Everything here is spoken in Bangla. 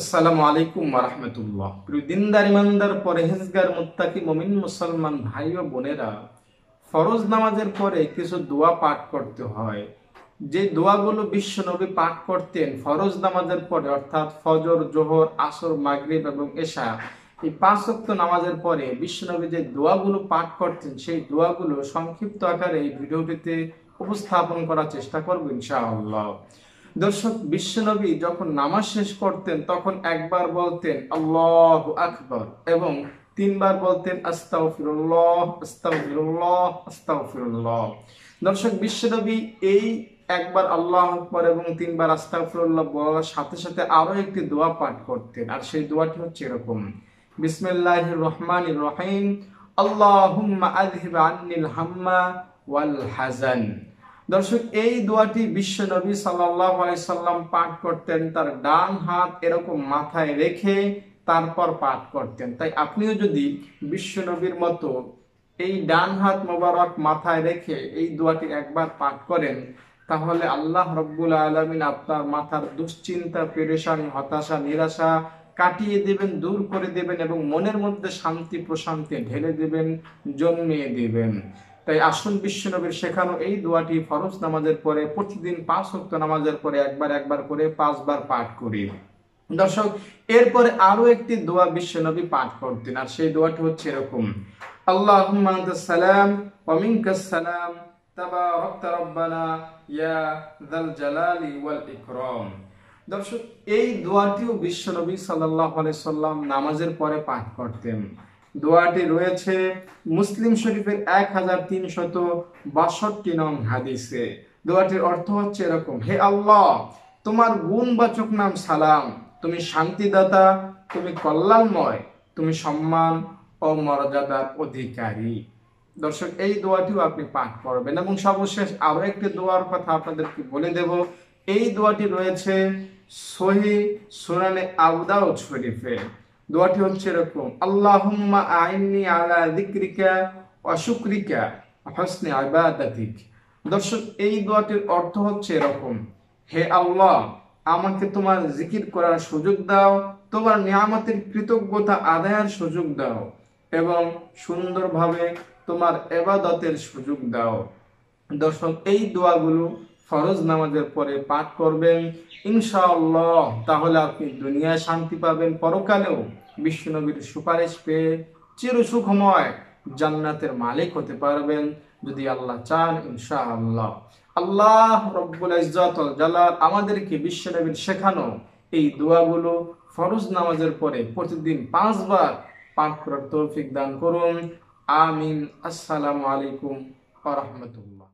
আসসালামু আলাইকুম রাহমাতুল্লাহ প্রিয় দিনদার ইমানদার পরহেজগার মুত্তাকি মুমিন মুসলমান ভাই ও বোনেরা ফরজ নামাজের পরে কিছু দোয়া পাঠ করতে হয় যে দোয়াগুলো বিশ্বনবী পাঠ করতেন ফরজ নামাজের পরে অর্থাৎ ফজর জোহর আসর মাগরিব এবং এশা এই পাঁচ ওয়াক্ত নামাজের পরে বিশ্বনবী যে দোয়াগুলো পাঠ করতেন সেই দোয়াগুলো সংক্ষিপ্ত আকারে এই ভিডিওটিতে উপস্থাপন করার চেষ্টা করব ইনশাআল্লাহ দর্শক বিশ্বনবী যখন নামাজ শেষ করতেন তখন একবার বলতেন আল্লাহ আকবর এবং তিনবার বলতেন দর্শক বিশ্বনবী এই একবার আল্লাহ আকবর এবং তিনবার আস্তাফিরুল্লাহ বলার সাথে সাথে আরো একটি দোয়া পাঠ করতেন আর সেই দোয়াটি হচ্ছে এরকম বিসমিল্লাহ রহমান রহিম আল্লাহ আল্লাহ হাম্মা ওয়াল হাজান দর্শক এই দোয়াটি বিশ্ব নবী সাল্লাম পাঠ করতেন তার ডান হাত এরকম মাথায় রেখে তারপর পাঠ করতেন তাই আপনিও যদি বিশ্ব নবীর মতো এই ডান হাত মোবারক মাথায় রেখে এই দোয়াটি একবার পাঠ করেন তাহলে আল্লাহ রব্বুল আলমিন আপনার মাথার দুশ্চিন্তা পেরেশান হতাশা নিরাশা কাটিয়ে দেবেন দূর করে দেবেন এবং মনের মধ্যে শান্তি প্রশান্তি ঢেলে দেবেন জন্মিয়ে দেবেন তাই আসুন বিশ্বনবীর শেখানো এই দোয়াটি ফরজ নামাজের পরে প্রতিদিন পাঁচ হক্ত নামাজের পরে একবার একবার করে পাঁচবার পাঠ করি দর্শক এরপরে আরো একটি দোয়া বিশ্বনবী পাঠ করতেন আর সেই দোয়াটি হচ্ছে এরকম আল্লাহ সালাম অমিনকাস সালাম তাবারাকতা রব্বানা ইয়া যাল জালালি ওয়াল ইকরাম দর্শক এই দোয়াটিও বিশ্বনবী সাল্লাল্লাহু আলাইহি সাল্লাম নামাজের পরে পাঠ করতেন দোয়াটি রয়েছে মুসলিম শরীফের এক হাজার তিনশত বাষট্টি নং হাদিসে দোয়াটির অর্থ হচ্ছে এরকম হে আল্লাহ তোমার গুণবাচক নাম সালাম তুমি শান্তিদাতা তুমি কল্যাণময় তুমি সম্মান ও মর্যাদার অধিকারী দর্শক এই দোয়াটিও আপনি পাঠ করবেন এবং সর্বশেষ আরও একটি দোয়ার কথা আপনাদেরকে বলে দেব এই দোয়াটি রয়েছে সহি সুনানে আবদাউ শরীফে দোয়াটি হচ্ছে এরকম আল্লাহ আইনি আলা দিক্রিকা ওয়া হসনে আবাদিক দর্শক এই দোয়াটির অর্থ হচ্ছে এরকম হে আল্লাহ আমাকে তোমার জিকির করার সুযোগ দাও তোমার নিয়ামতের কৃতজ্ঞতা আদায়ের সুযোগ দাও এবং সুন্দরভাবে তোমার এবাদতের সুযোগ দাও দর্শক এই দোয়াগুলো ফরজ নামাজের পরে পাঠ করবেন ইনশাআল্লাহ তাহলে আপনি দুনিয়ায় শান্তি পাবেন পরকালেও বিশ্বনবীর সুপারিশ পেয়ে চিরসুখময় জান্নাতের মালিক হতে পারবেন যদি আল্লাহ চান ইনশাআল্লাহ আল্লাহ রব্বুল ইজ্জতুল জালাল আমাদেরকে বিশ্বনবীর শেখানো এই দোয়াগুলো ফরজ নামাজের পরে প্রতিদিন পাঁচবার পাঠ করার তৌফিক দান করুন আমিন আসসালামু আলাইকুম আ রহমতুল্লাহ